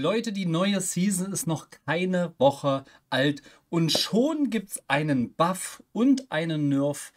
Leute, die neue Season ist noch keine Woche alt und schon gibt's einen Buff und einen Nerf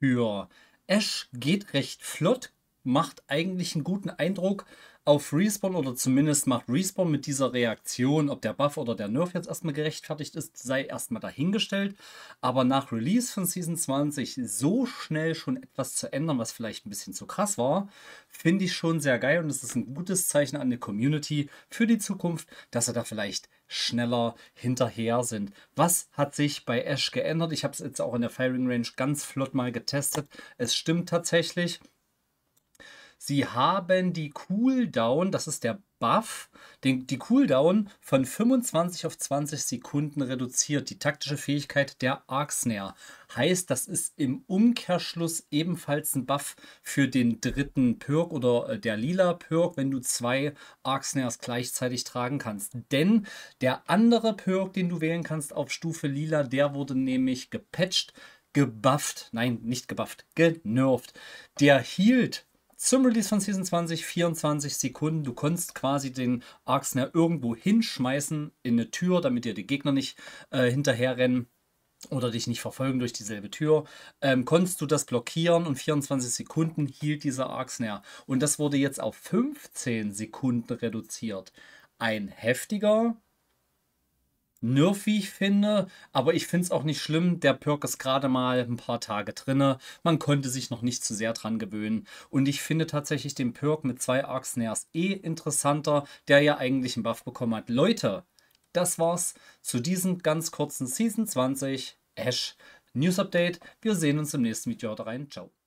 für Ash. Geht recht flott, macht eigentlich einen guten Eindruck, auf Respawn oder zumindest macht Respawn mit dieser Reaktion, ob der Buff oder der Nerf jetzt erstmal gerechtfertigt ist, sei erstmal dahingestellt. Aber nach Release von Season 20 so schnell schon etwas zu ändern, was vielleicht ein bisschen zu krass war, finde ich schon sehr geil und es ist ein gutes Zeichen an die Community für die Zukunft, dass sie da vielleicht schneller hinterher sind. Was hat sich bei Ash geändert? Ich habe es jetzt auch in der Firing Range ganz flott mal getestet. Es stimmt tatsächlich. Sie haben die Cooldown, das ist der Buff, den, die Cooldown von 25 auf 20 Sekunden reduziert. Die taktische Fähigkeit der Arcsnare. Heißt, das ist im Umkehrschluss ebenfalls ein Buff für den dritten Perk oder äh, der lila Perk, wenn du zwei Arcsnares gleichzeitig tragen kannst. Denn der andere Perk, den du wählen kannst auf Stufe lila, der wurde nämlich gepatcht gebufft, nein, nicht gebufft, genervt. Der hielt zum Release von Season 20 24 Sekunden. Du konntest quasi den Arxner irgendwo hinschmeißen in eine Tür, damit dir die Gegner nicht äh, hinterherrennen oder dich nicht verfolgen durch dieselbe Tür, ähm, konntest du das blockieren und 24 Sekunden hielt dieser Arxner. Und das wurde jetzt auf 15 Sekunden reduziert. Ein heftiger nervig finde, aber ich finde es auch nicht schlimm. Der Perk ist gerade mal ein paar Tage drinne. Man konnte sich noch nicht zu sehr dran gewöhnen. Und ich finde tatsächlich den Perk mit zwei Arc Snares eh interessanter, der ja eigentlich einen Buff bekommen hat. Leute, das war's zu diesem ganz kurzen Season 20 Ash News Update. Wir sehen uns im nächsten Video. Haut rein. Ciao.